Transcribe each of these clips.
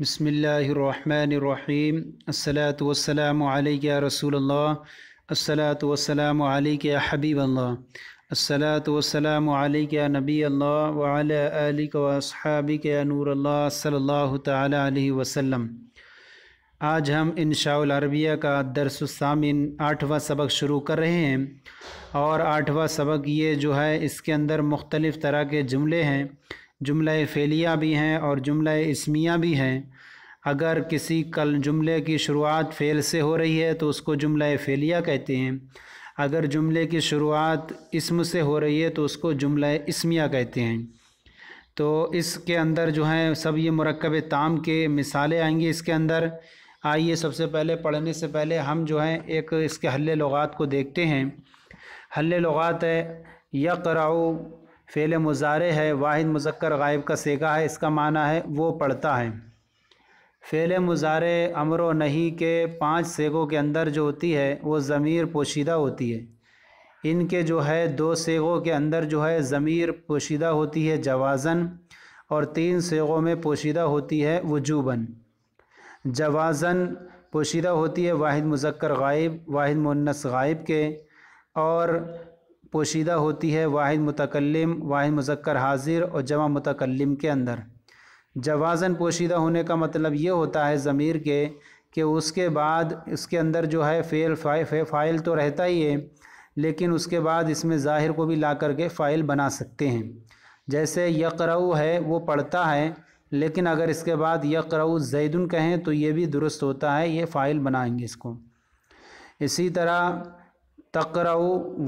بسم اللہ الرحمن الرحیم السلۃ والسلام علیہ رسول اللہ السلاۃ والسلام علیہ حبیب اللہ صلاۃ والسلام علیہ نبی اللہ وعلی علیہ و کے نور اللہ صلی اللہ تعالیٰ علیہ وسلم آج ہم انشاء العربیہ کا درس وسامین آٹھواں سبق شروع کر رہے ہیں اور آٹھواں سبق یہ جو ہے اس کے اندر مختلف طرح کے جملے ہیں جملہ فعلیہ بھی ہیں اور جملہ اسمیہ بھی ہیں اگر کسی کل جملے کی شروعات فیل سے ہو رہی ہے تو اس کو جملہ فعلیہ کہتے ہیں اگر جملے کی شروعات اسم سے ہو رہی ہے تو اس کو جملہ اسمیہ کہتے ہیں تو اس کے اندر جو ہیں سب یہ مرکب تام کے مثالیں آئیں گی اس کے اندر آئیے سب سے پہلے پڑھنے سے پہلے ہم جو ہیں ایک اس کے حل لغات کو دیکھتے ہیں حل لغات ہے راؤ فعل مزارے ہے واحد مذکر غائب کا سیکا ہے اس کا معنی ہے وہ پڑھتا ہے فعل مزارے امر و نہیں کے پانچ سیگوں کے اندر جو ہوتی ہے وہ ضمیر پوشیدہ ہوتی ہے ان کے جو ہے دو سیگوں کے اندر جو ہے ضمیر پوشیدہ ہوتی ہے جوازن اور تین سیگوں میں پوشیدہ ہوتی ہے وجوبن جوازن پوشیدہ ہوتی ہے واحد مذکر غائب واحد منس غائب کے اور پوشیدہ ہوتی ہے واحد متکلم واحد مذکر حاضر اور جمع متکلم کے اندر جوازن پوشیدہ ہونے کا مطلب یہ ہوتا ہے ضمیر کے کہ اس کے بعد اس کے اندر جو ہے فیل فائل تو رہتا ہی ہے لیکن اس کے بعد اس میں ظاہر کو بھی لا کر کے فائل بنا سکتے ہیں جیسے یقرو ہے وہ پڑھتا ہے لیکن اگر اس کے بعد یقرو زیدن کہیں تو یہ بھی درست ہوتا ہے یہ فائل بنائیں گے اس کو اسی طرح تقرو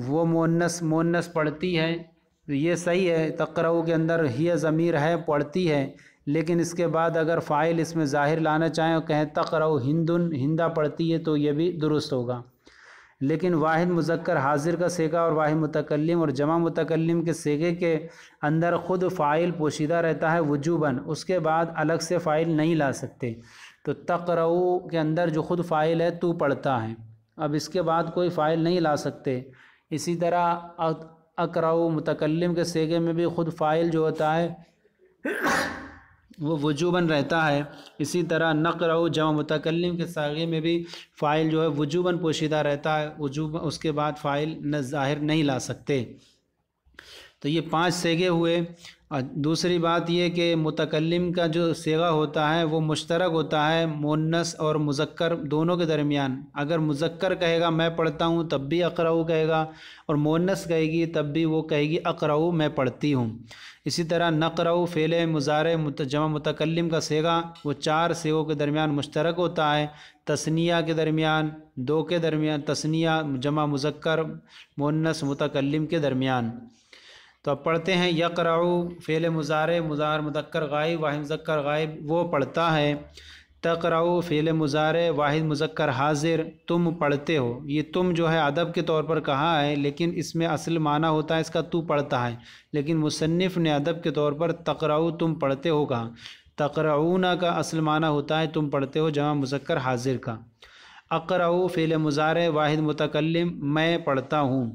وہ مونس مونس پڑھتی ہے یہ صحیح ہے تقرو کے اندر ہی ضمیر ہے پڑھتی ہے لیکن اس کے بعد اگر فائل اس میں ظاہر لانا چاہیں اور کہیں تقرو ہندن ہندا پڑھتی ہے تو یہ بھی درست ہوگا لیکن واحد مذکر حاضر کا سیگا اور واحد متکلم اور جمع متکلم کے سیگے کے اندر خود فائل پوشیدہ رہتا ہے وجوباً اس کے بعد الگ سے فائل نہیں لا سکتے تو تقرو کے اندر جو خود فائل ہے تو پڑھتا ہے اب اس کے بعد کوئی فائل نہیں لا سکتے اسی طرح اکراؤ متکلم کے سیگے میں بھی خود فائل جو ہوتا ہے وہ وجوباً رہتا ہے اسی طرح نقرو جمع متکلم کے ساغے میں بھی فائل جو ہے وجوباً پوشیدہ رہتا ہے وجوب اس کے بعد فائل نہ ظاہر نہیں لا سکتے تو یہ پانچ سیگے ہوئے دوسری بات یہ کہ متکلم کا جو سیغہ ہوتا ہے وہ مشترک ہوتا ہے مونس اور مذکر دونوں کے درمیان اگر مذکر کہے گا میں پڑھتا ہوں تب بھی اقراؤ کہے گا اور مونس کہے گی تب بھی وہ کہے گی اقراؤ میں پڑھتی ہوں اسی طرح نقراؤ فیلے مزارے جمع متکلم کا سیگا وہ چار سیگوں کے درمیان مشترک ہوتا ہے تسنیہ کے درمیان دو کے درمیان تسنیہ جمع مذکر مونس متکلم کے درمیان تو اب پڑھتے ہیں یقرعو فعل مزارے مزار مذکر غائب واحد مذکر غائب وہ پڑھتا ہے تقراؤ فعل مزارے واحد مذکر حاضر تم پڑھتے ہو یہ تم جو ہے ادب کے طور پر کہا ہے لیکن اس میں اصل معنی ہوتا ہے اس کا تو پڑھتا ہے لیکن مصنف نے ادب کے طور پر تقراؤ تم پڑھتے ہو کہا تقرا کا اصل معنی ہوتا ہے تم پڑھتے ہو جمع مذکر حاضر کا اقرعو فعل مزارے واحد متکلم میں پڑھتا ہوں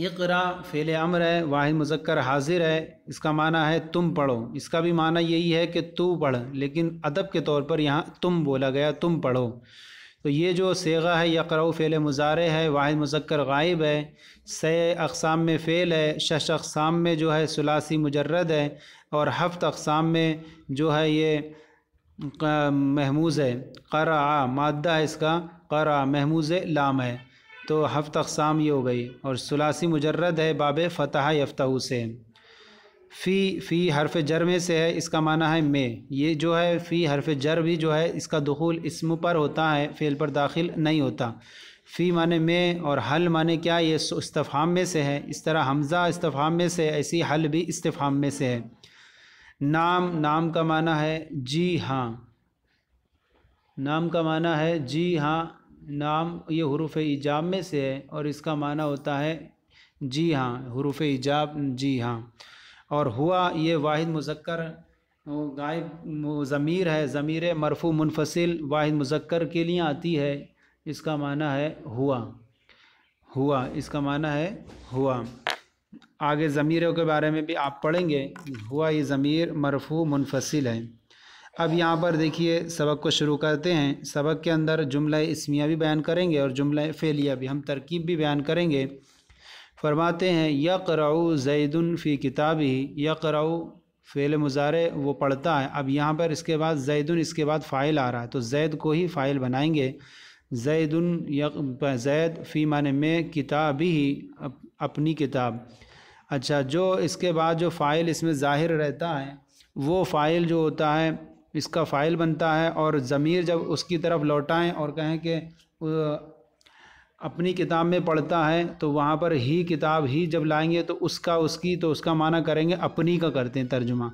اقرا فعل امر ہے واحد مذکر حاضر ہے اس کا معنی ہے تم پڑھو اس کا بھی معنی یہی ہے کہ تو پڑھ لیکن ادب کے طور پر یہاں تم بولا گیا تم پڑھو تو یہ جو سیغا ہے یقرا فعل مزارے ہے واحد مذکر غائب ہے سہ اقسام میں فعل ہے شش اقسام میں جو ہے سلاسی مجرد ہے اور ہفت اقسام میں جو ہے یہ محموز ہے قرآ مادہ ہے اس کا قرآ محموز لام ہے تو ہفت اقسام یہ ہو گئی اور سلاسی مجرد ہے باب فتح یفتہو سے فی فی حرف جر میں سے ہے اس کا معنی ہے میں یہ جو ہے فی حرف جر بھی جو ہے اس کا دخول اسم پر ہوتا ہے فعل پر داخل نہیں ہوتا فی معنی میں اور حل معنی کیا یہ استفہام میں سے ہے اس طرح حمزہ استفہام میں سے ایسی حل بھی استفہام میں سے ہے نام نام کا معنی ہے جی ہاں نام کا معنی ہے جی ہاں نام یہ حروف ایجاب میں سے ہے اور اس کا معنی ہوتا ہے جی ہاں حروف ایجاب جی ہاں اور ہوا یہ واحد مذکر غائب ضمیر ہے ضمیر مرفو منفصل واحد مذکر کے لیے آتی ہے اس کا معنی ہے ہوا ہوا اس کا معنی ہے ہوا آگے ضمیروں کے بارے میں بھی آپ پڑھیں گے ہوا یہ ضمیر مرفو منفصل ہے اب یہاں پر دیکھیے سبق کو شروع کرتے ہیں سبق کے اندر جملہ اسمیہ بھی بیان کریں گے اور جملہ فعلیہ بھی ہم ترکیب بھی بیان کریں گے فرماتے ہیں یقرعو زیدن فی کتابی یقرعو فعل مظار وہ پڑھتا ہے اب یہاں پر اس کے بعد زیدن اس کے بعد فائل آ رہا ہے تو زید کو ہی فائل بنائیں گے زید فی معنی میں کتاب ہی اپنی کتاب اچھا جو اس کے بعد جو فائل اس میں ظاہر رہتا ہے وہ فائل جو ہوتا ہے اس کا فائل بنتا ہے اور ضمیر جب اس کی طرف لوٹائیں اور کہیں کہ اپنی کتاب میں پڑھتا ہے تو وہاں پر ہی کتاب ہی جب لائیں گے تو اس کا اس کی تو اس کا معنی کریں گے اپنی کا کرتے ہیں ترجمہ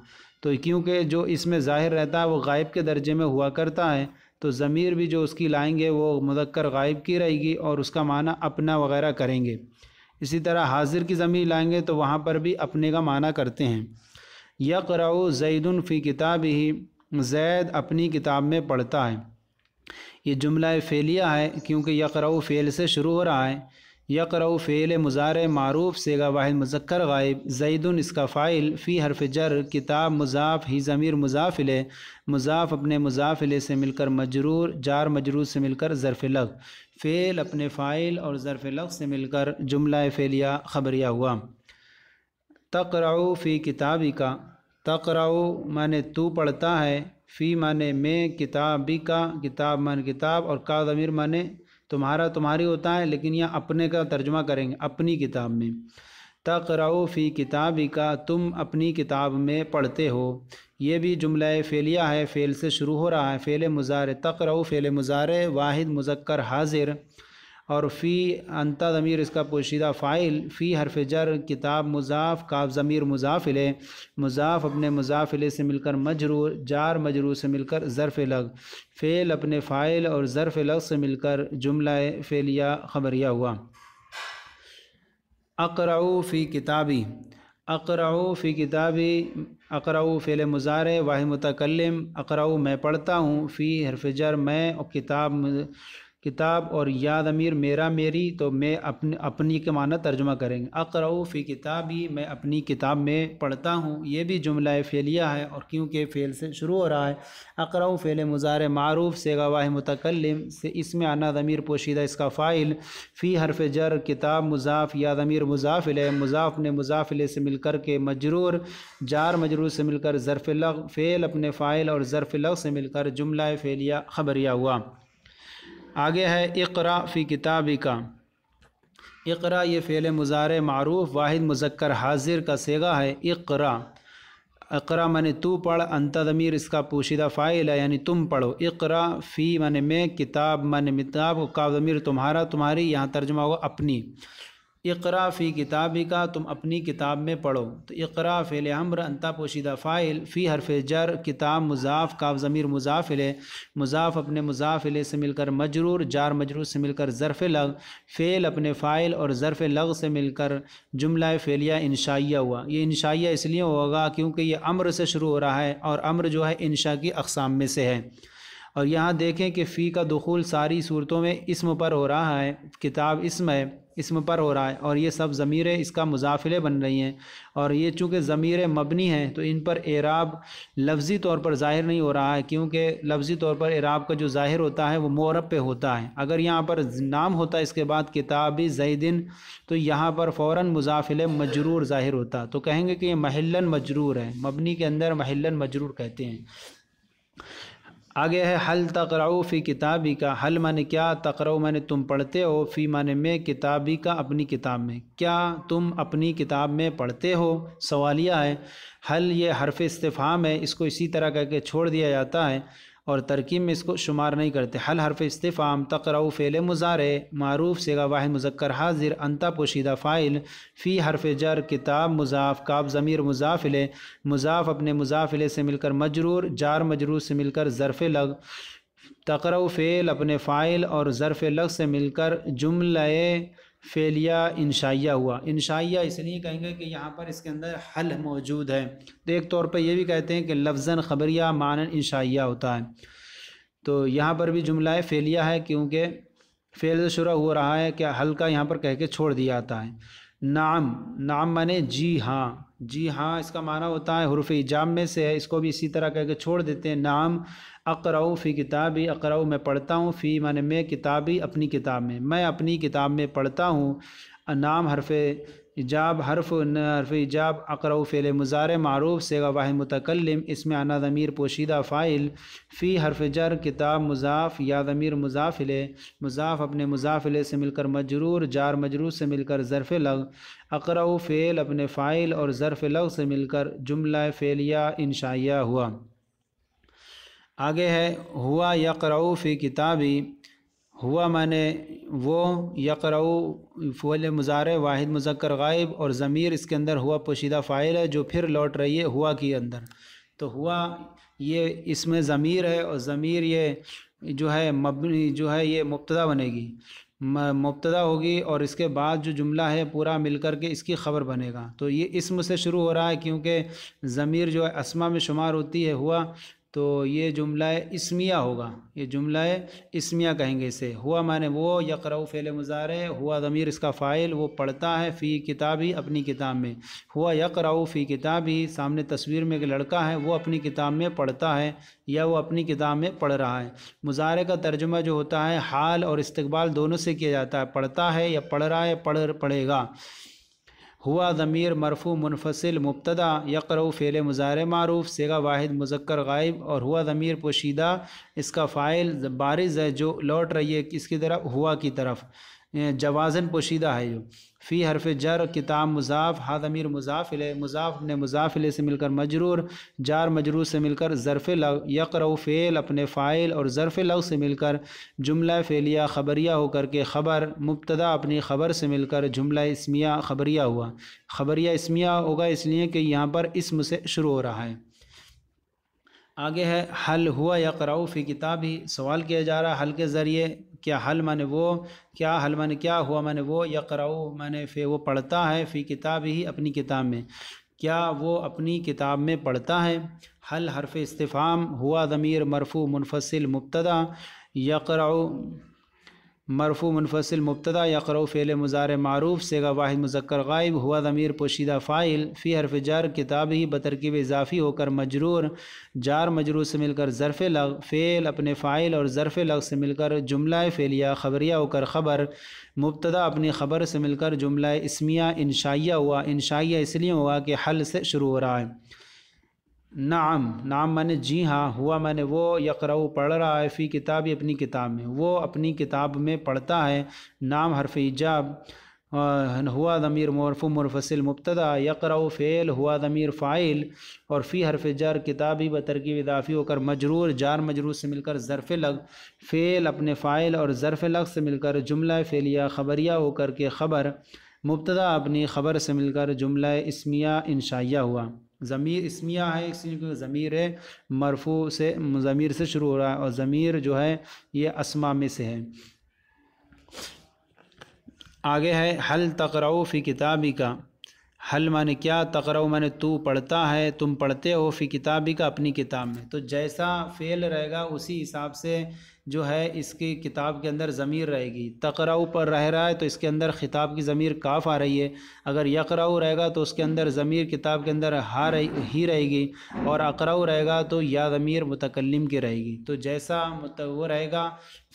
تو کیونکہ جو اس میں ظاہر رہتا ہے وہ غائب کے درجے میں ہوا کرتا ہے تو ضمیر بھی جو اس کی لائیں گے وہ مذکر غائب کی رہے گی اور اس کا معنی اپنا وغیرہ کریں گے اسی طرح حاضر کی ضمیر لائیں گے تو وہاں پر بھی اپنے کا معنی کرتے ہیں یک زید فی الفی کتاب ہی زید اپنی کتاب میں پڑھتا ہے یہ جملہ فعلیہ ہے کیونکہ یقرو فعل سے شروع ہو رہا ہے یقرو فعل فیل مزار معروف سیگا واحد مذکر غائب زیدن اس کا فائل فی حرف جر کتاب مضاف ہی ضمیر مضافل مضاف اپنے مضافلے سے مل کر مجرور جار مجرور سے مل کر ظرف لغ فعل اپنے فائل اور ظرف لغ سے مل کر جملہ فیلیہ خبریہ ہوا تقرع فی کتابی کا تقرا معنی تو پڑھتا ہے فی معنی میں کتابی کا کتاب من کتاب اور کا ضمیر معنی تمہارا تمہاری ہوتا ہے لیکن یہ اپنے کا ترجمہ کریں گے اپنی کتاب میں تقراؤ فی کتابی کا تم اپنی کتاب میں پڑھتے ہو یہ بھی جملہ فعلیہ ہے فیل سے شروع ہو رہا ہے فیل مزارِ تقراؤ فیل مظاہر واحد مذکر حاضر اور فی انتا ضمیر اس کا پوشیدہ فائل فی حرف جر کتاب مضاف کاف ضمیر مضافلے مضاف اپنے مضافلے سے مل کر مجرور جار مجرو سے مل کر ظرف لغ فعل اپنے فائل اور ظرف لغ سے مل کر جملہ فعلیہ خبریہ خبریا ہوا اقرعو فی کتابی اقرعو فی کتابی اقرعو فیل مضارع واہ متکلم اقرعو میں پڑھتا ہوں فی حرف جر میں کتاب کتاب اور یاد امیر میرا میری تو میں اپنے اپنی کے معنی ترجمہ کریں گے اقرؤ فی کتابی میں اپنی کتاب میں پڑھتا ہوں یہ بھی جملہ فعلیہ ہے اور کیونکہ فعل سے شروع ہو رہا ہے اقرؤ فعل مزار معروف سے گواہ متکلم سے اس میں انا دمیر پوشیدہ اس کا فائل فی حرف جر کتاب مضاف یاد امیر لے مضاف نے لے سے مل کر کے مجرور جار مجرور سے مل کر ظرف لغ فعل اپنے فائل اور ظرف لغ سے مل کر جملہ فعلیہ خبریہ ہوا آگے ہے اقرا فی کتابی کا اقرا یہ فعل مضارع معروف واحد مذکر حاضر کا سیگا ہے اقرا اقرا میں نے تو پڑھ ضمیر اس کا پوشیدہ فائل ہے یعنی تم پڑھو اقرا فی من میں کتاب من متاب ضمیر تمہارا تمہاری یہاں ترجمہ ہوگا اپنی اقرا فی کتاب کا تم اپنی کتاب میں پڑھو تو اقرا فیل امر انتا پوشیدہ فائل فی حرف جر کتاب مضاف کاف ضمیر مضافل مضاف اپنے لے سے مل کر مجرور جار مجرور سے مل کر ظرف لغ فعل اپنے فائل اور ظرف لغ سے مل کر جملہ فعلیہ انشائیہ ہوا یہ انشائیہ اس لیے ہوگا کیونکہ یہ امر سے شروع ہو رہا ہے اور امر جو ہے انشاء کی اقسام میں سے ہے اور یہاں دیکھیں کہ فی کا دخول ساری صورتوں میں اسم پر ہو رہا ہے کتاب اسم ہے اسم پر ہو رہا ہے اور یہ سب ضمیریں اس کا مضافلے بن رہی ہیں اور یہ چونکہ ضمیر مبنی ہیں تو ان پر اعراب لفظی طور پر ظاہر نہیں ہو رہا ہے کیونکہ لفظی طور پر اعراب کا جو ظاہر ہوتا ہے وہ مورب پہ ہوتا ہے اگر یہاں پر نام ہوتا ہے اس کے بعد کتابی زیدن تو یہاں پر فوراً مضافل مجرور ظاہر ہوتا تو کہیں گے کہ یہ محلن مجرور ہے مبنی کے اندر محلن مجرور کہتے ہیں آگے ہے حل تقرعو فی کتابی کا حل معنی کیا تقرعو معنی تم پڑھتے ہو فی معنی میں کتابی کا اپنی کتاب میں کیا تم اپنی کتاب میں پڑھتے ہو سوالیہ ہے حل یہ حرف استفہام ہے اس کو اسی طرح کر کے چھوڑ دیا جاتا ہے اور ترکیب میں اس کو شمار نہیں کرتے حل حرف استفام تقرو فعل مزارے معروف سگا واحد مذکر حاضر انتا پوشیدہ فائل فی حرف جر کتاب مضاف کاب ضمیر مضافلے مضاف اپنے مضافلے سے مل کر مجرور جار مجرور سے مل کر ظرف لغ تقر فعل اپنے فائل اور ظرف لغ سے مل کر جملہ فیلیا انشائیہ ہوا انشائیہ اس لیے کہیں گے کہ یہاں پر اس کے اندر حل موجود ہے تو ایک طور پہ یہ بھی کہتے ہیں کہ لفظاً خبریہ معنی انشائیہ ہوتا ہے تو یہاں پر بھی جملہ ہے فیلیا ہے کیونکہ فیل تو شروع ہو رہا ہے کہ حل کا یہاں پر کہہ کے چھوڑ دیا جاتا ہے نعم نعم معنی جی ہاں جی ہاں اس کا معنی ہوتا ہے حرف جام میں سے ہے اس کو بھی اسی طرح کہہ کے چھوڑ دیتے ہیں نعم اقراؤ فی کتابی اقراؤ میں پڑھتا ہوں فی معنی میں کتابی اپنی کتاب میں میں اپنی کتاب میں پڑھتا ہوں نام حرف ایجاب حرف حرف ایجاب اقراؤ فیل مزار معروف سے واحد متکلم اس میں ضمیر پوشیدہ فائل فی حرف جر کتاب مضاف یا ضمیر مضافل مضاف اپنے مضافل سے مل کر مجرور جار مجرور سے مل کر ظرف لغ اقراؤ فعل اپنے فائل اور ظرف لغ سے مل کر جملہ فعلیہ انشائیہ ہوا آگے ہے ہوا یقرؤ فی کتابی ہوا میں نے وہ یقرؤ فول مزارے واحد مذکر غائب اور ضمیر اس کے اندر ہوا پوشیدہ فائل ہے جو پھر لوٹ رہی ہے ہوا کی اندر تو ہوا یہ اس میں ضمیر ہے اور ضمیر یہ جو ہے مبنی جو ہے یہ مبتدا بنے گی مبتدا ہوگی اور اس کے بعد جو جملہ ہے پورا مل کر کے اس کی خبر بنے گا تو یہ اسم سے شروع ہو رہا ہے کیونکہ ضمیر جو ہے اسما میں شمار ہوتی ہے ہوا تو یہ جملہ اسمیہ ہوگا یہ جملہ اسمیہ کہیں گے اسے ہوا معنی وہ یک فعل فیل ہوا ضمیر اس کا فائل وہ پڑھتا ہے فی کتاب ہی اپنی کتاب میں ہوا یک فی کتاب ہی سامنے تصویر میں ایک لڑکا ہے وہ اپنی کتاب میں پڑھتا ہے یا وہ اپنی کتاب میں پڑھ رہا ہے مظاہرے کا ترجمہ جو ہوتا ہے حال اور استقبال دونوں سے کیا جاتا ہے پڑھتا ہے یا پڑھ رہا ہے پڑھ پڑھے گا ہوا ضمیر مرفو منفصل مبتدا یقرو فیل مظاہر معروف سیگا واحد مذکر غائب اور ہوا ضمیر پوشیدہ اس کا فائل بارز ہے جو لوٹ رہی ہے اس کی طرف ہوا کی طرف جوازن پوشیدہ ہے جو فی حرف جر کتاب مضاف ہاتھ امیر مضاف علیہ مضاف نے مضاف علیہ سے مل کر مجرور جار مجرور سے مل کر ظرف لغ یکر فعل اپنے فائل اور ظرف لغ سے مل کر جملہ فعلیہ خبریہ ہو کر کے خبر مبتدا اپنی خبر سے مل کر جملہ اسمیہ خبریہ ہوا خبریہ اسمیہ ہوگا اس لیے کہ یہاں پر اسم سے شروع ہو رہا ہے آگے ہے حل ہوا یکراؤ فی کتاب ہی سوال کیا جا رہا حل کے ذریعے کیا حل وہ کیا حل میں کیا ہوا میں نے وہ یقراؤ میں نے فی وہ پڑھتا ہے فی کتاب ہی اپنی کتاب میں کیا وہ اپنی کتاب میں پڑھتا ہے حل حرف استفام ہوا ضمیر مرفو منفصل مبتدا یقراؤ مرفو منفصل مبتدا یقرو فعل مزار معروف سیگا واحد مذکر غائب ہوا ضمیر پوشیدہ فائل فی حرف جر ہی بترکیب اضافی ہو کر مجرور جار مجرور سے مل کر ظرف لغ فعل اپنے فائل اور ظرف لغ سے مل کر جملہ فعلیہ خبریہ ہو کر خبر مبتدا اپنی خبر سے مل کر جملہ اسمیہ انشائیہ ہوا انشائیہ اس لیے ہوا کہ حل سے شروع ہو رہا ہے نعم نعم میں نے جی ہاں ہوا میں نے وہ یقرو پڑھ رہا ہے فی یہ اپنی کتاب میں وہ اپنی کتاب میں پڑھتا ہے نام حرف ایجاب ہوا ضمیر مرف مرفصل مبتدا یقرو فیل ہوا ضمیر فائل اور فی حرف جر کتابی بترکیب اضافی ہو کر مجرور جار مجرور سے مل کر ظرف لغ فیل اپنے فائل اور ظرف لگ سے مل کر جملہ فیلیہ خبریہ ہو کر کے خبر مبتدا اپنی خبر سے مل کر جملہ اسمیہ انشائیہ ہوا ضمیر اسمیہ ہے اس لیے ضمیر ہے مرفو سے ضمیر سے شروع ہو رہا ہے اور ضمیر جو ہے یہ اسما میں سے ہے آگے ہے حل تقرؤ فی کتابی کا حل معنی کیا تقرؤ معنی تو پڑھتا ہے تم پڑھتے ہو فی کتابی کا اپنی کتاب میں تو جیسا فعل رہے گا اسی حساب سے جو ہے اس کی کتاب کے اندر ضمیر رہے گی تقراؤ پر رہ رہا ہے تو اس کے اندر خطاب کی ضمیر کاف آ رہی ہے اگر یکراؤ رہے گا تو اس کے اندر ضمیر کتاب کے اندر ہی رہے گی اور اکراؤ رہے گا تو یا ضمیر متکلم کی رہے گی تو جیسا وہ رہے گا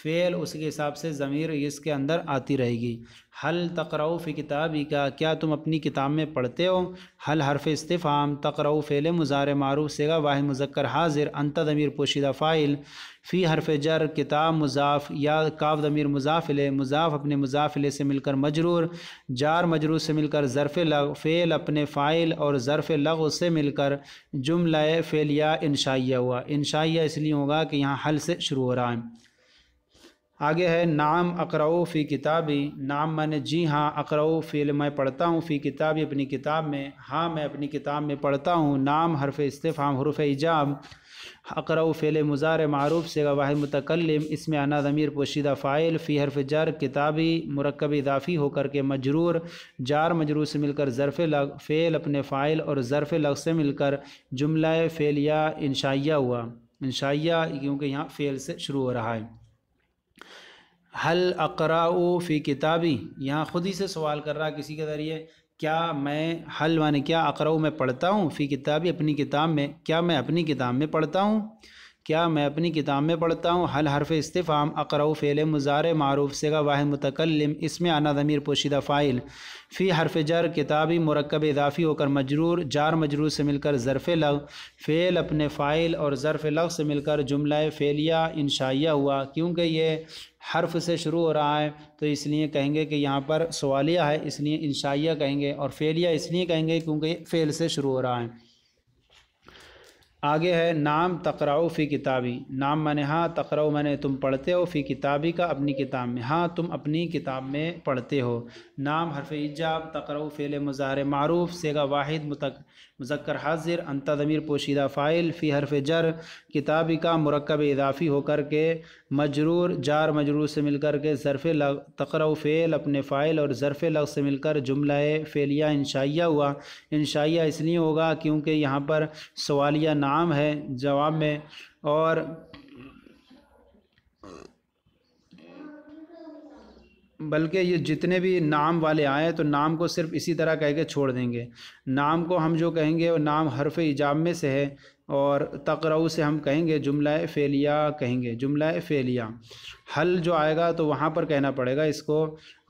فعل اس کے حساب سے ضمیر اس کے اندر آتی رہے گی حل تقرؤ فی کتابی کا کیا تم اپنی کتاب میں پڑھتے ہو حل حرف استفام تقرؤ فعل فیل معروف سیگا واحد مذکر حاضر انت ضمیر پوشیدہ فائل فی حرف جر کتاب مضاف یا کاف ضمیر مضافل مضاف اپنے مضافلے سے مل کر مجرور جار مجرور سے مل کر ظرف لغ فعل اپنے فائل اور ظرف لغ سے مل کر جملہ فعلیہ انشائیہ یا ہوا انشائیہ اس لیے ہوگا کہ یہاں حل سے شروع ہو رہا ہے آگے ہے نام اکراؤ فی کتابی نام میں نے جی ہاں اکراؤ فی میں پڑھتا ہوں فی کتابی اپنی کتاب میں ہاں میں اپنی کتاب میں پڑھتا ہوں نام حرف استفام حروف ایجاب اکرع فعل فیل معروف سے گواہ متکلم اس میں انا ضمیر پوشیدہ فائل فی حرف جر کتابی مرکب اضافی ہو کر کے مجرور جار مجرور سے مل کر ظرف لغ فعل اپنے فائل اور ظرف لغ سے مل کر جملہ فعلیہ انشائیہ ہوا انشائیہ کیونکہ یہاں فعل سے شروع ہو رہا ہے حل اقراؤ فی کتابی یہاں خود ہی سے سوال کر رہا کسی کے ذریعے کیا میں حل معنی کیا اقراؤ میں پڑھتا ہوں فی کتابی اپنی کتاب میں کیا میں اپنی کتاب میں پڑھتا ہوں کیا میں اپنی کتاب میں پڑھتا ہوں حل حرف استفام اقرو فعل مزار معروف سگا واحد متکلم اس میں انا ضمیر پوشیدہ فائل فی حرف جر کتابی مرکب اضافی ہو کر مجرور جار مجرور سے مل کر ظرف لغ فعل اپنے فائل اور ظرف لغ سے مل کر جملہ فعلیہ انشائیہ ہوا کیونکہ یہ حرف سے شروع ہو رہا ہے تو اس لیے کہیں گے کہ یہاں پر سوالیہ ہے اس لیے انشائیہ کہیں گے اور فعلیہ اس لیے کہیں گے کیونکہ فعل سے شروع ہو رہا ہے آگے ہے نام تقرعو فی کتابی نام میں نے ہاں تقرعو میں نے تم پڑھتے ہو فی کتابی کا اپنی کتاب میں ہاں تم اپنی کتاب میں پڑھتے ہو نام حرف ایجاب تقرعو فیل مظاہر معروف سیگا واحد متق مذکر حاضر ضمیر پوشیدہ فائل فی حرف جر کتابی کا مرکب اضافی ہو کر کے مجرور جار مجرور سے مل کر کے ظرف لغ تقرو فعل اپنے فائل اور ظرف لغ سے مل کر جملہ فعلیہ انشائیہ ہوا انشائیہ اس لیے ہوگا کیونکہ یہاں پر سوالیہ نام ہے جواب میں اور بلکہ یہ جتنے بھی نام والے آئیں تو نام کو صرف اسی طرح کہہ کے چھوڑ دیں گے نام کو ہم جو کہیں گے وہ نام حرف ایجاب میں سے ہے اور تقرؤ سے ہم کہیں گے جملہ فعلیہ کہیں گے جملہ فعلیہ حل جو آئے گا تو وہاں پر کہنا پڑے گا اس کو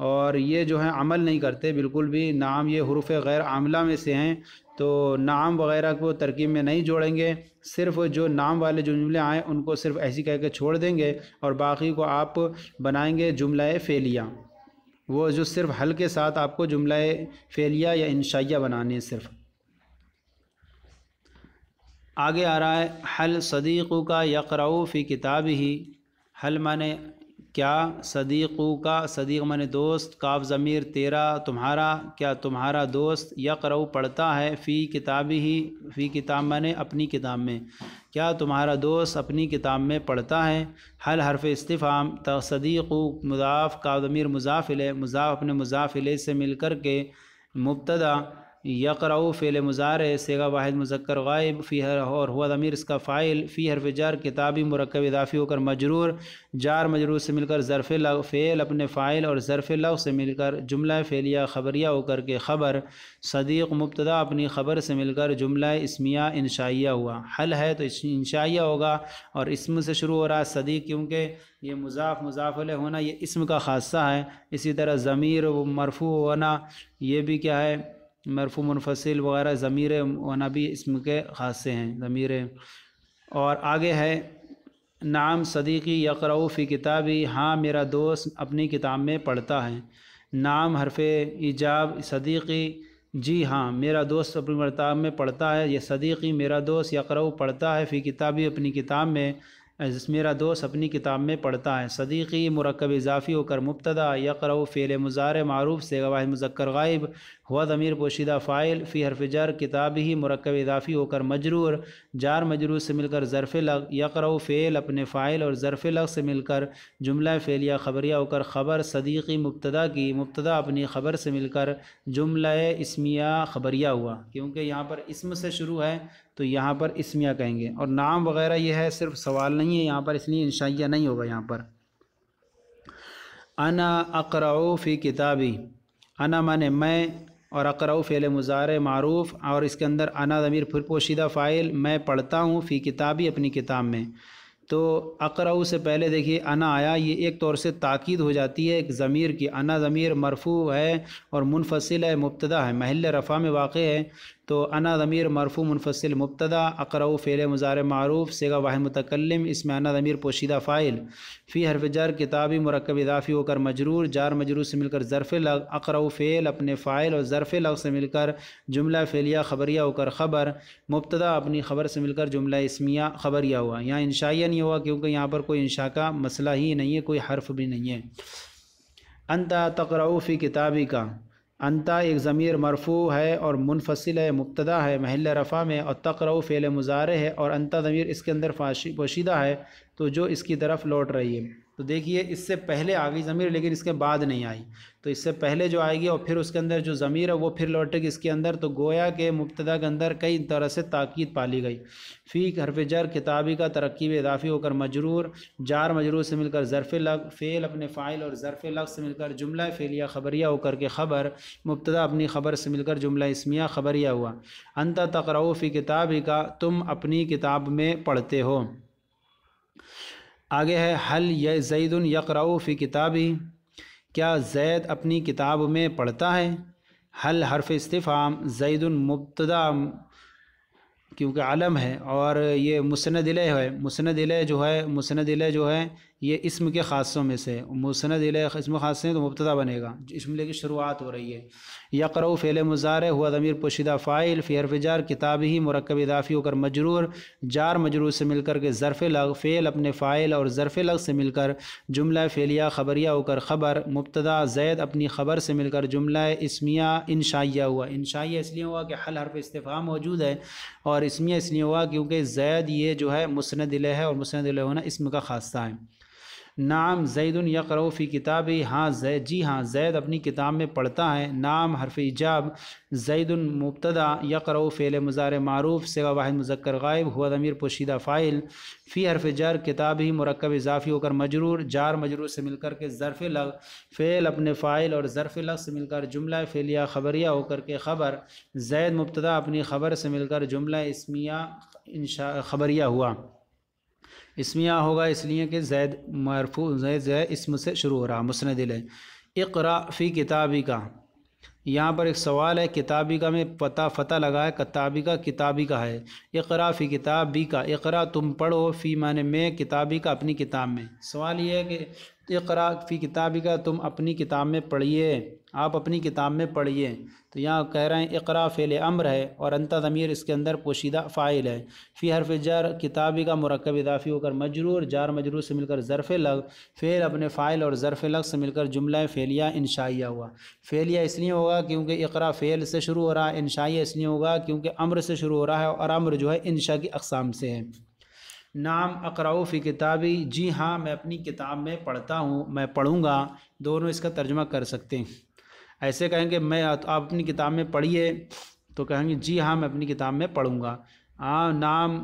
اور یہ جو ہے عمل نہیں کرتے بالکل بھی نام یہ حروف غیر عاملہ میں سے ہیں تو نام وغیرہ کو ترکیب میں نہیں جوڑیں گے صرف جو نام والے جو جملے آئیں ان کو صرف ایسی کہہ کے چھوڑ دیں گے اور باقی کو آپ بنائیں گے جملہ فعلیہ وہ جو صرف حل کے ساتھ آپ کو جملہ فعلیہ یا انشائیہ بنانے ہیں صرف آگے آ رہا ہے حل صدیق کا یقرعو فی کتاب ہی حل معنی نے کیا صدیق کا صدیق من دوست کاف ضمیر تیرا تمہارا کیا تمہارا دوست یک پڑھتا ہے فی کتابی ہی فی کتاب معنی اپنی کتاب میں کیا تمہارا دوست اپنی کتاب میں پڑھتا ہے حل حرف استفام صدیقو صدیق مضاف کاف ضمیر مضافل مضاف اپنے مضافلے سے مل کر کے مبتدا یقراؤ فیل مزارِ سیگا واحد مذکر غائب فی ہر اور ہوا ضمیر اس کا فائل فی ہر جار کتابی مرکب اضافی ہو کر مجرور جار مجرور سے مل کر ظرف لغ فعل اپنے فائل اور ظرف لغ سے مل کر جملہ فعلیہ خبریہ ہو کر کے خبر صدیق مبتدا اپنی خبر سے مل کر جملہ اسمیہ انشائیہ ہوا حل ہے تو انشائیہ ہوگا اور اسم سے شروع ہو رہا ہے صدیق کیونکہ یہ مضاف مضاف علیہ ہونا یہ اسم کا خاصہ ہے اسی طرح ضمیر و ہونا یہ بھی کیا ہے مرفو منفصل وغیرہ ضمیر و نبی اسم کے خاصے ہیں ضمیر اور آگے ہے نام صدیقی یکرہ فی کتابی ہاں میرا دوست اپنی کتاب میں پڑھتا ہے نام حرف ایجاب صدیقی جی ہاں میرا دوست اپنی کتاب میں پڑھتا ہے یہ صدیقی میرا دوست یکرو پڑھتا ہے فی کتابی اپنی کتاب میں جس میرا دوست اپنی کتاب میں پڑھتا ہے صدیقی مرکب اضافی ہو کر مبتدہ یکرو فیل مزار معروف سے گواہ مذکر غائب ہوا ضمیر پوشیدہ فائل فی حرف جر کتاب ہی مرکب اضافی ہو کر مجرور جار مجرور سے مل کر ظرف لغ یقرو فعل فیل اپنے فائل اور ظرف لغ سے مل کر جملہ فعلیہ خبریہ ہو کر خبر صدیقی مبتدہ کی مبتدہ اپنی خبر سے مل کر جملہ اسمیہ خبریہ ہوا کیونکہ یہاں پر اسم سے شروع ہے تو یہاں پر اسمیہ کہیں گے اور نام وغیرہ یہ ہے صرف سوال نہیں ہے یہاں پر اس لیے انشائیہ نہیں ہوگا یہاں پر انا اقراؤ فی کتابی انا مانے میں اور اقراء فعل مزار معروف اور اس کے اندر انا ضمیر پھر پوشیدہ فائل میں پڑھتا ہوں فی کتابی اپنی کتاب میں تو اقراؤ سے پہلے دیکھیے انا آیا یہ ایک طور سے تاکید ہو جاتی ہے ایک ضمیر کی انا ضمیر مرفوع ہے اور منفصل ہے مبتدا ہے محل رفع میں واقع ہے تو انا ضمیر مرفو منفصل مبتدا اقرو فیل مزار معروف سگا واہ متکلم اس میں انا ضمیر پوشیدہ فائل فی حرف جر کتابی مرکب اضافی ہو کر مجرور جار مجرور سے مل کر ظرف لغ اقرو فعل اپنے فائل اور ظرف لغ سے مل کر جملہ فیلیہ خبریہ ہو کر خبر مبتدا اپنی خبر سے مل کر جملہ اسمیہ خبریہ ہوا یہاں انشائیہ نہیں ہوا کیونکہ یہاں پر کوئی انشاء کا مسئلہ ہی نہیں ہے کوئی حرف بھی نہیں ہے انتا انتقو فی کتابی کا انتا ایک ضمیر مرفوع ہے اور منفصل ہے مبتدا ہے محل رفع میں اور تقرو فعل مضارع ہے اور انتا ضمیر اس کے اندر پوشیدہ ہے تو جو اس کی طرف لوٹ رہی ہے تو دیکھیے اس سے پہلے آ گئی ضمیر لیکن اس کے بعد نہیں آئی تو اس سے پہلے جو آئے گی اور پھر اس کے اندر جو ضمیر ہے وہ پھر لوٹے گی اس کے اندر تو گویا کہ مبتدہ کے اندر کئی طرح سے تاکید پالی گئی فی حرف جر کتابی کا ترقی اضافی ہو کر مجرور جار مجرور سے مل کر ظرف لغ فیل اپنے فائل اور ظرف لغ سے مل کر جملہ فعلیہ خبریہ ہو کر کے خبر مبتدہ اپنی خبر سے مل کر جملہ اسمیہ خبریہ ہوا انت تقرؤ فی کتابی کا تم اپنی کتاب میں پڑھتے ہو آگے ہے حل زید یعید فی کتابی کیا زید اپنی کتاب میں پڑھتا ہے حل حرف استفام زید مبتدا کیونکہ علم ہے اور یہ مسند علیہ ہے مسند علیہ جو ہے مسند علیہ جو ہے یہ اسم کے خاصوں میں سے مسند علیہ اسم خاص ہیں تو مبتدا بنے گا اسملے کی شروعات ہو رہی ہے و فعل مظاہر ہوا ضمیر پوشیدہ فائل فی حرف جار کتاب ہی مرکب اضافی ہو کر مجرور جار مجرور سے مل کر کے ظرف لغ فعل اپنے فائل اور ظرف لغ سے مل کر جملہ فعلیہ خبریہ ہو کر خبر مبتدا زید اپنی خبر سے مل کر جملہ اسمیہ انشائیہ ہوا انشائیہ اس لیے ہوا کہ حل حرف استفاہ موجود ہے اور اسمیہ اس لیے ہوا کیونکہ زید یہ جو ہے مسند علیہ ہے اور مسند علیہ ہونا اسم کا خاصہ ہے نام زید یقرو فی کتابی ہاں زید جی ہاں زید اپنی کتاب میں پڑھتا ہے نام حرف ایجاب زید مبتدا یقرو فیل مزار معروف سوا واحد مذکر غائب ہوا امیر پوشیدہ فائل فی حرف جر کتاب ہی مرکب اضافی ہو کر مجرور جار مجرور سے مل کر کے ظرف لغ فعل اپنے فائل اور ظرف لغ سے مل کر جملہ فعلیہ خبریہ ہو کر کے خبر زید مبتدا اپنی خبر سے مل کر جملہ اسمیہ انشا خبریہ ہوا اسمیہ ہوگا اس لیے کہ زید مرفوع زید زید اسم سے شروع ہو رہا مسند دل ہے اقرا فی کتابی کا یہاں پر ایک سوال ہے کتابی کا میں پتہ فتح لگا ہے کتابی کا کتابی کا ہے اقرا فی کتابی کا اقرا تم پڑھو فی معنی میں کتابی کا اپنی کتاب میں سوال یہ ہے کہ اقرا فی کتابی کا تم اپنی کتاب میں پڑھیے آپ اپنی کتاب میں پڑھیے تو یہاں کہہ رہے ہیں اقرا فیل امر ہے اور ضمیر اس کے اندر پوشیدہ فائل ہے فی حرف جر کتابی کا مرکب اضافی ہو کر مجرور جار مجرور سے مل کر ظرف لغ فیل اپنے فائل اور ظرف لغ سے مل کر جملہ فعلیہ انشائیہ ہوا فعلیہ اس لیے ہوگا کیونکہ اقرا فیل سے شروع ہو رہا ہے انشائیہ اس لیے ہوگا کیونکہ امر سے شروع ہو رہا ہے اور امر جو ہے انشاء کی اقسام سے ہے نام اقراؤ فی کتابی جی ہاں میں اپنی کتاب میں پڑھتا ہوں میں پڑھوں گا دونوں اس کا ترجمہ کر سکتے ہیں ایسے کہیں گے میں آپ اپنی کتاب میں پڑھیے تو کہیں گے جی ہاں میں اپنی کتاب میں پڑھوں گا ہاں نام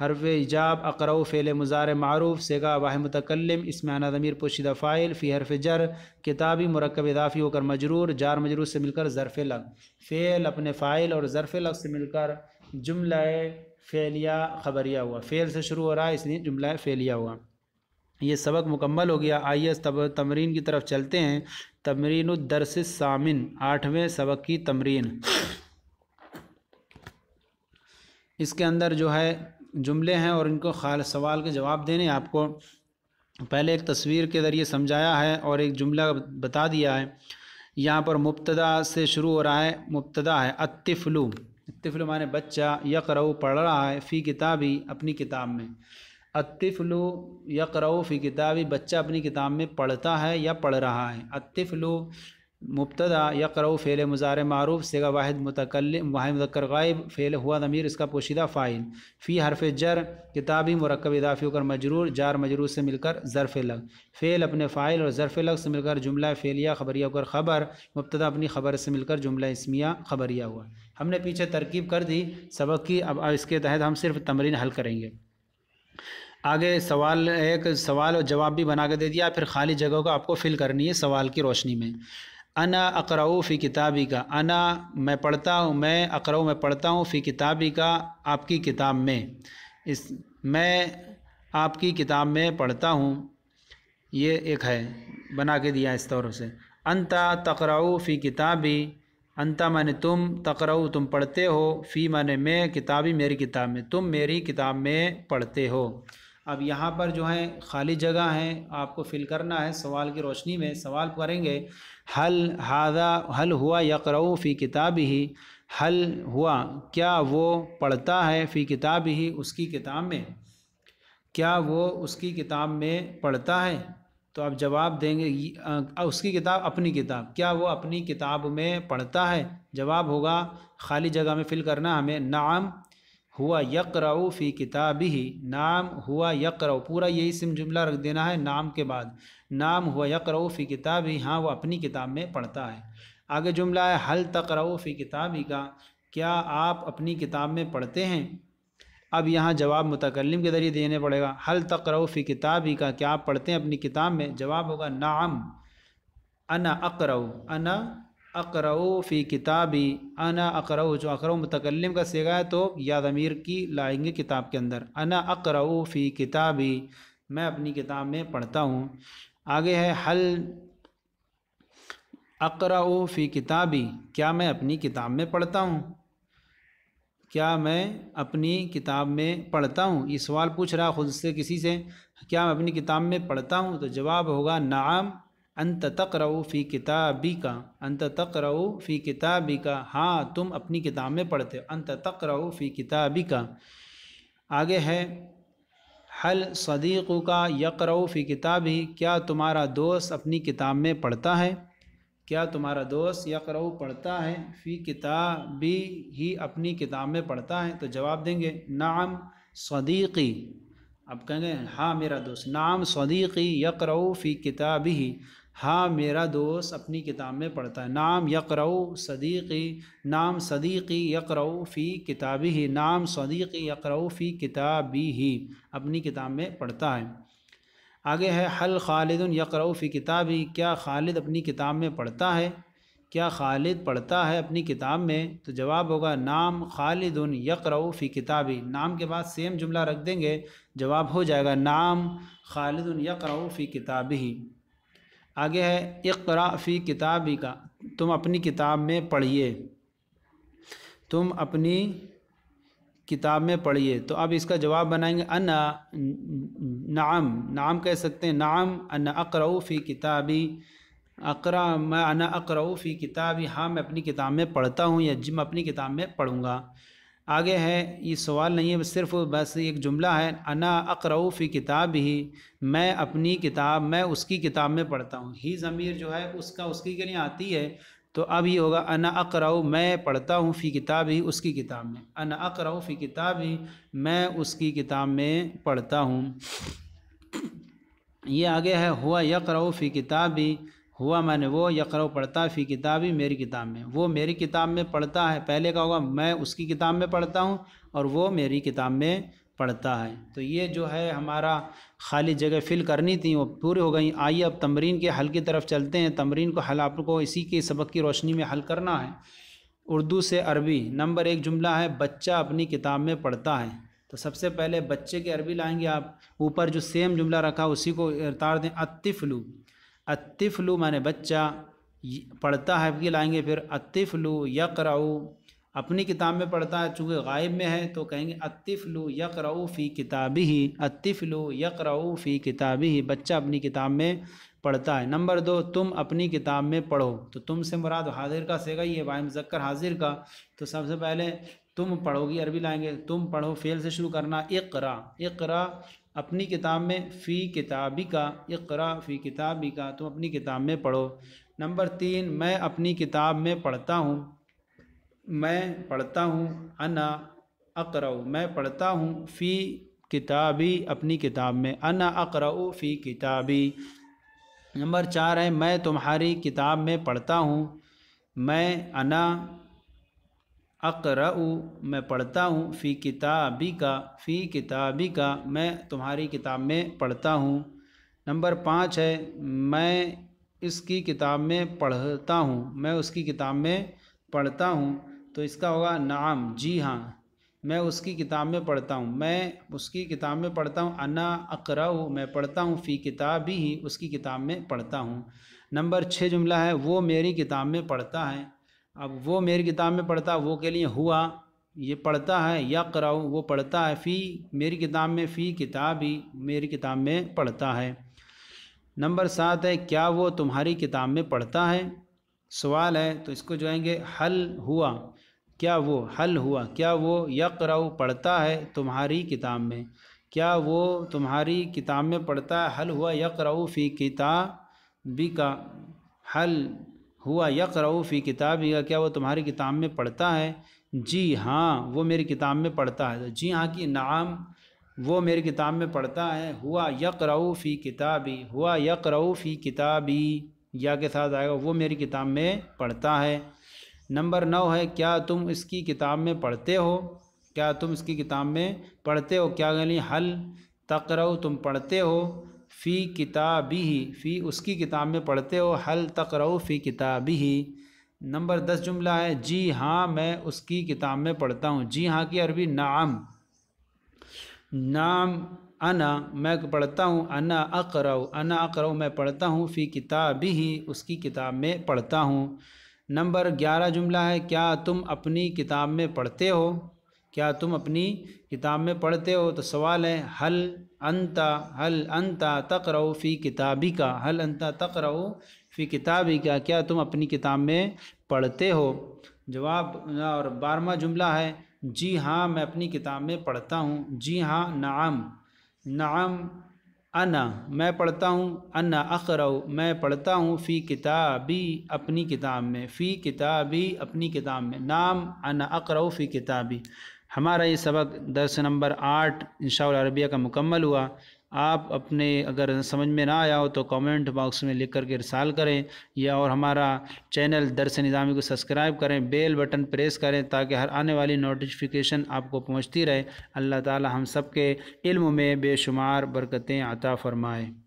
حرف ایجاب اقراؤ فعل مزار معروف واہ وحمت کلم آنا ضمیر پوشیدہ فائل فی حرف جر کتابی مرکب اضافی ہو کر مجرور جار مجرور سے مل کر ظرف لگ فعل اپنے فائل اور ظرف لگ سے مل کر جملہ فیلیا خبریا ہوا فیل سے شروع ہو رہا ہے اس لیے جملہ فعلیہ فیلیا ہوا یہ سبق مکمل ہو گیا آئیے تمرین کی طرف چلتے ہیں تمرین الدرس سامن آٹھویں سبق کی تمرین اس کے اندر جو ہے جملے ہیں اور ان کو خال سوال کے جواب دینے آپ کو پہلے ایک تصویر کے ذریعے سمجھایا ہے اور ایک جملہ بتا دیا ہے یہاں پر مبتدا سے شروع ہو رہا ہے مبتدا ہے اتفلو معنی بچہ یقرو پڑھ رہا ہے فی کتابی اپنی کتاب میں اتف یقرو فی کتابی بچہ اپنی کتاب میں پڑھتا ہے یا پڑھ رہا ہے عطف مبتدا مبتدہ فعل رو فیل معروف سگا واحد متقل واحد مذکر غائب فیل ہوا ضمیر اس کا پوشیدہ فائل فی حرف جر کتابی مرکب اضافی ہو کر مجرور جار مجرور سے مل کر ظرف لگ فیل اپنے فائل اور ظرف لگ سے مل کر جملہ فعلیہ خبریہ ہو کر خبر مبتدا اپنی خبر سے مل کر جملہ اسمیہ خبریہ ہوا ہم نے پیچھے ترکیب کر دی سبق کی اب اس کے تحت ہم صرف تمرین حل کریں گے آگے سوال ایک سوال اور جواب بھی بنا کے دے دیا پھر خالی جگہوں کو آپ کو فل کرنی ہے سوال کی روشنی میں انا اقراؤ فی کتابی کا انا میں پڑھتا ہوں میں اقراؤ میں پڑھتا ہوں فی کتابی کا آپ کی کتاب میں اس میں آپ کی کتاب میں پڑھتا ہوں یہ ایک ہے بنا کے دیا اس طور سے انتا تقراؤ فی کتابی انتا میں نے تم تقرو تم پڑھتے ہو فی میں نے میں کتابی میری کتاب میں تم میری کتاب میں پڑھتے ہو اب یہاں پر جو ہے خالی جگہ ہیں آپ کو فل کرنا ہے سوال کی روشنی میں سوال کریں گے حل حادہ حل ہوا یقرو فی کتاب ہی حل ہوا کیا وہ پڑھتا ہے فی کتاب ہی اس کی کتاب میں کیا وہ اس کی کتاب میں پڑھتا ہے تو آپ جواب دیں گے اس کی کتاب اپنی کتاب کیا وہ اپنی کتاب میں پڑھتا ہے جواب ہوگا خالی جگہ میں فل کرنا ہمیں نعم ہوا یقرعو فی کتاب ہی نام ہوا یقرعو پورا یہی سم جملہ رکھ دینا ہے نام کے بعد نام ہوا یقرعو فی کتاب ہی ہاں وہ اپنی کتاب میں پڑھتا ہے آگے جملہ ہے حل تقرعو فی کتاب ہی کا کیا آپ اپنی کتاب میں پڑھتے ہیں اب یہاں جواب متقلم کے ذریعے دینے پڑے گا حل تقرو فی کتاب ہی کا کیا آپ پڑھتے ہیں اپنی کتاب میں جواب ہوگا نعم انا اقرو انا اقرو فی کتابی انا اقرو جو اقرو متکلم کا سیگا ہے تو یاد امیر کی لائیں گے کتاب کے اندر انا اقرؤ فی کتابی میں اپنی کتاب میں پڑھتا ہوں آگے ہے حل اقرا فی کتابی کیا میں اپنی کتاب میں پڑھتا ہوں کیا میں اپنی کتاب میں پڑھتا ہوں یہ سوال پوچھ رہا خود سے کسی سے کیا میں اپنی کتاب میں پڑھتا ہوں تو جواب ہوگا نعم انت تقرؤ فی کتابی کا انت تقرؤ فی کتابی کا ہاں تم اپنی کتاب میں پڑھتے ہو انت تقرؤ فی کتابی کا آگے ہے حل صدیق کا یک فی کتابی کیا تمہارا دوست اپنی کتاب میں پڑھتا ہے کیا تمہارا دوست یقرو پڑھتا ہے فی کتابی ہی اپنی کتاب میں پڑھتا ہے تو جواب دیں گے نعم صدیقی اب کہیں گے ہاں میرا دوست نعم صدیقی یقرو فی کتابی ہی ہاں میرا دوست اپنی کتاب میں پڑھتا ہے نام یقرو صدیقی نام صدیقی یقرو فی کتابی ہی نام صدیقی یقرو فی کتابی ہی اپنی کتاب میں پڑھتا ہے آگے ہے حل خالد الیک فی کتابی کیا خالد اپنی کتاب میں پڑھتا ہے کیا خالد پڑھتا ہے اپنی کتاب میں تو جواب ہوگا نام خالد الیک فی کتابی نام کے بعد سیم جملہ رکھ دیں گے جواب ہو جائے گا نام خالد فی کتابی آگے ہے اقرا فی کتابی کا تم اپنی کتاب میں پڑھیے تم اپنی کتاب میں پڑھیے تو اب اس کا جواب بنائیں گے انا نعم نعم کہہ سکتے ہیں نعم انا اقرع فی کتابی اقرا میں انا فی کتابی ہاں میں اپنی کتاب میں پڑھتا ہوں یا جم جی، اپنی کتاب میں پڑھوں گا آگے ہے یہ سوال نہیں ہے صرف بس ایک جملہ ہے انا اقرو فی کتاب ہی میں اپنی کتاب میں اس کی کتاب میں پڑھتا ہوں ہی ضمیر جو ہے اس کا اس کی کے لیے آتی ہے تو اب یہ ہوگا انا اقراؤ میں پڑھتا ہوں فی کتاب ہی اس کی کتاب میں انا اقراؤ فی کتاب ہی میں اس کی کتاب میں پڑھتا ہوں یہ آگے ہے ہوا یقراؤ فی کتاب ہی ہوا میں نے وہ یقراؤ پڑھتا فی کتاب ہی میری کتاب میں وہ میری کتاب میں پڑھتا ہے پہلے کا ہوگا میں اس کی کتاب میں پڑھتا ہوں اور وہ میری کتاب میں پڑھتا ہے تو یہ جو ہے ہمارا خالی جگہ فل کرنی تھی وہ پوری ہو گئیں آئیے اب تمرین کے حل کی طرف چلتے ہیں تمرین کو حل آپ کو اسی کے سبق کی روشنی میں حل کرنا ہے اردو سے عربی نمبر ایک جملہ ہے بچہ اپنی کتاب میں پڑھتا ہے تو سب سے پہلے بچے کی عربی لائیں گے آپ اوپر جو سیم جملہ رکھا اسی کو ارتار دیں اتف لو اتف لو میں نے بچہ پڑھتا ہے اب کہ لائیں گے پھر اتفلو یک اپنی کتاب میں پڑھتا ہے چونکہ غائب میں ہے تو کہیں گے اطف یقرعو یک فی کتابی ہی عطف یقرعو یک فی کتابی ہی بچہ اپنی کتاب میں پڑھتا ہے نمبر دو تم اپنی کتاب میں پڑھو تو تم سے مراد حاضر کا سیگا یہ وائم ذکر حاضر کا تو سب سے پہلے تم پڑھو گی عربی لائیں گے تم پڑھو فیل سے شروع کرنا اقرا اقرا اپنی کتاب میں فی کتابی کا اقرا فی کتابی کا تم اپنی کتاب میں پڑھو نمبر تین میں اپنی کتاب میں پڑھتا ہوں میں پڑھتا ہوں انا اقرأ میں پڑھتا ہوں فی کتابی اپنی کتاب میں انا اقرأ فی کتابی نمبر چار ہے میں تمہاری کتاب میں پڑھتا ہوں میں انا اقرأ میں پڑھتا ہوں فی کتابی کا فی کتابی کا میں تمہاری کتاب میں پڑھتا ہوں نمبر پانچ ہے میں اس کی کتاب میں پڑھتا ہوں میں اس کی کتاب میں پڑھتا ہوں تو اس کا ہوگا نعم جی ہاں میں اس کی کتاب میں پڑھتا ہوں میں اس کی کتاب میں پڑھتا ہوں انا اکراؤ میں پڑھتا ہوں فی کتاب ہی اس کی کتاب میں پڑھتا ہوں نمبر چھ جملہ ہے وہ میری کتاب میں پڑھتا ہے اب وہ میری کتاب میں پڑھتا وہ کے لیے ہوا یہ پڑھتا ہے یا کراؤ وہ پڑھتا ہے فی میری کتاب میں فی کتاب ہی میری کتاب میں پڑھتا ہے نمبر سات ہے کیا وہ تمہاری کتاب میں پڑھتا ہے سوال ہے تو اس کو آئیں گے حل ہوا کیا وہ حل ہوا کیا وہ یقرو پڑھتا ہے تمہاری کتاب میں کیا وہ تمہاری کتاب میں پڑھتا ہے حل ہوا یقرو فی کتابی کا حل ہوا یقرو فی کتابی کا کیا وہ تمہاری کتاب میں پڑھتا ہے جی ہاں وہ میری کتاب میں پڑھتا ہے جی ہاں کی نعام وہ میری کتاب میں پڑھتا ہے ہوا یقرو فی کتابی ہوا یقرو فی کتابی یا کے ساتھ آئے گا وہ میری کتاب میں پڑھتا ہے نمبر نو ہے کیا تم اس کی کتاب میں پڑھتے ہو کیا تم اس کی کتاب میں پڑھتے ہو کیا گلی حل تقرو تم پڑھتے ہو فی کتابی ہی فی اس کی کتاب میں پڑھتے ہو حل تقرو فی کتابی ہی نمبر دس جملہ ہے جی ہاں میں اس کی کتاب میں پڑھتا ہوں جی ہاں کی عربی نعم نام انا میں پڑھتا ہوں انا اکرو انا اکرو میں پڑھتا ہوں فی کتابی ہی اس کی کتاب میں پڑھتا ہوں نمبر گیارہ جملہ ہے کیا تم اپنی کتاب میں پڑھتے ہو کیا تم اپنی کتاب میں پڑھتے ہو تو سوال ہے حل انتا حل انتا تقرو فی کتابی کا حل انتا تقرو فی کتابی کا کیا تم اپنی کتاب میں پڑھتے ہو جواب اور بارہواں جملہ ہے جی ہاں میں اپنی کتاب میں پڑھتا ہوں جی ہاں نعم نعم انا میں پڑھتا ہوں انا اقرو میں پڑھتا ہوں فی کتابی اپنی کتاب میں فی کتابی اپنی کتاب میں نام انا اقرو فی کتابی ہمارا یہ سبق درس نمبر آٹھ انشاء العربیہ عربیہ کا مکمل ہوا آپ اپنے اگر سمجھ میں نہ آیا ہو تو کومنٹ باکس میں لکھ کر کے ارسال کریں یا اور ہمارا چینل درس نظامی کو سبسکرائب کریں بیل بٹن پریس کریں تاکہ ہر آنے والی نوٹیفیکیشن آپ کو پہنچتی رہے اللہ تعالی ہم سب کے علم میں بے شمار برکتیں عطا فرمائیں